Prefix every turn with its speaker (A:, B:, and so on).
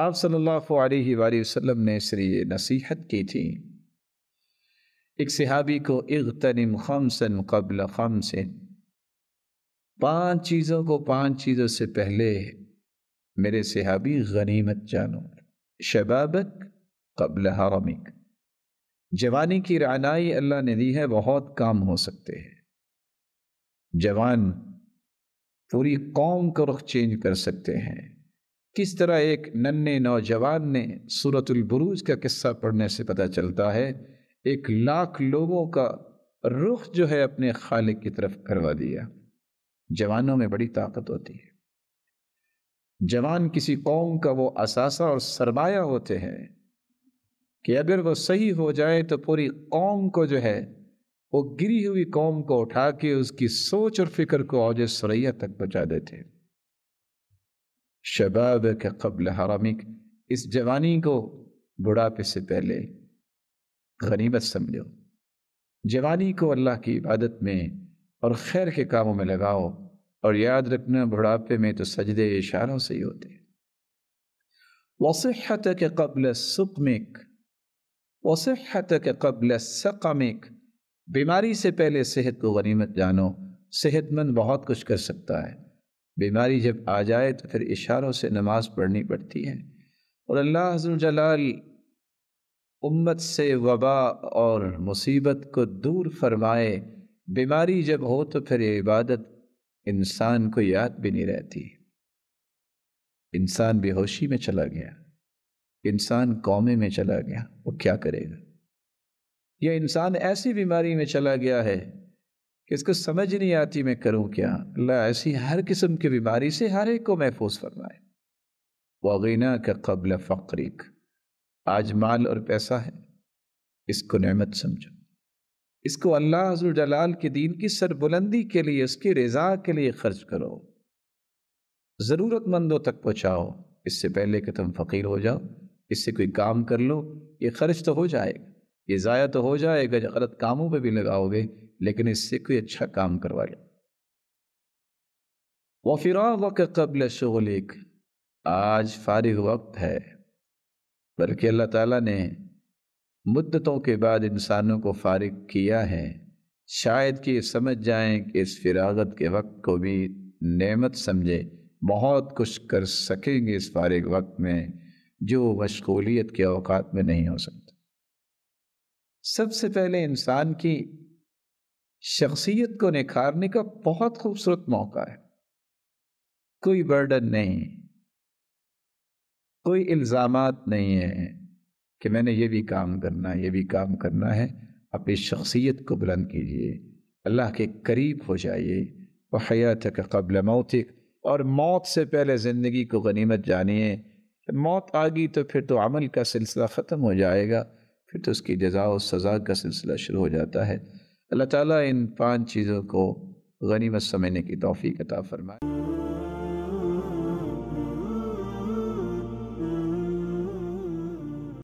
A: आप सल्लल्लाहु अलैहि वसल्लम ने श्री नसीहत की थी एक सिहाबी को इगतनिम खमसन कबल खमसन पांच चीज़ों को पांच चीज़ों से पहले मेरे सिहाबी गनीमत जानो शबाबक कबल हरमिक जवानी की रानाई अल्लाह ने दी है बहुत काम हो सकते हैं जवान पूरी कौम का रुख चेंज कर सकते हैं किस तरह एक नन्हे नौजवान ने सूरतुलबरूज का किस्सा पढ़ने से पता चलता है एक लाख लोगों का रुख जो है अपने खालिक की तरफ करवा दिया जवानों में बड़ी ताकत होती है जवान किसी कौम का वो असासा और सरमाया होते हैं कि अगर वो सही हो जाए तो पूरी कौम को जो है वो गिरी हुई कौम को उठा के उसकी सोच और फिक्र को औज सरैया तक पहुँचा देते हैं शबाब के कबल हरामिक इस जवानी को बुढ़ापे से पहले गनीमत समझो जवानी को अल्लाह की इबादत में और खैर के कामों में लगाओ और याद रखना बुढ़ापे में तो सजदे इशारों से ही होते वसीहत के कबल सुकमिक वसीहत के कबल सकमिक बीमारी से पहले सेहत को गनीमत जानो सेहतमंद बहुत कुछ कर सकता है बीमारी जब आ जाए तो फिर इशारों से नमाज पढ़नी पड़ती है और अल्लाह जलाल उम्मत से वबा और मुसीबत को दूर फरमाए बीमारी जब हो तो फिर इबादत इंसान को याद भी नहीं रहती इंसान बेहोशी में चला गया इंसान कौमे में चला गया वो क्या करेगा यह इंसान ऐसी बीमारी में चला गया है इसको समझ नहीं आती मैं करूं क्या अल्लाह ऐसी हर किस्म की बीमारी से हर एक को महफूज फरमाए वागीना का कबल फ़करीक आज माल और पैसा है इसको नमत समझो इसको अल्लाह जलाल के दीन की सरबुलंदी के लिए उसकी रजा के लिए खर्च करो ज़रूरतमंदों तक पहुँचाओ इससे पहले कि तुम फ़कीर हो जाओ इससे कोई काम कर लो ये खर्च तो हो जाएगा ये ज़ाया तो हो जाएगा गलत कामों पे भी लगाओगे लेकिन इससे कोई अच्छा काम करवा गया व फिराक कबल शगलिक आज फारिग वक्त है बल्कि अल्लाह ताला ने मुद्दतों के बाद इंसानों को फारिग किया है शायद कि ये समझ जाएं कि इस फिरागत के वक्त को भी नेमत समझे बहुत कुछ कर सकेंगे इस फारिग वक्त में जो मशगोलीत के अवकात में नहीं हो सकता सबसे पहले इंसान की शख्सियत को निखारने का बहुत खूबसूरत मौका है कोई बर्डन नहीं कोई इल्ज़ाम नहीं है कि मैंने ये भी काम करना है ये भी काम करना है अपनी शख्सियत को बुलंद कीजिए अल्लाह के करीब हो जाइए व हयात का कबल मौतिक और मौत से पहले ज़िंदगी को गनीमत जानिए मौत आ गई तो फिर तो अमल का सिलसिला ख़त्म हो जाएगा फिर तो उसकी जजा और सज़ा का सिलसिला शुरू हो जाता है अल्लाह ताला इन पांच चीज़ों को गनीमत समझने की तोफ़ी कता फरमाए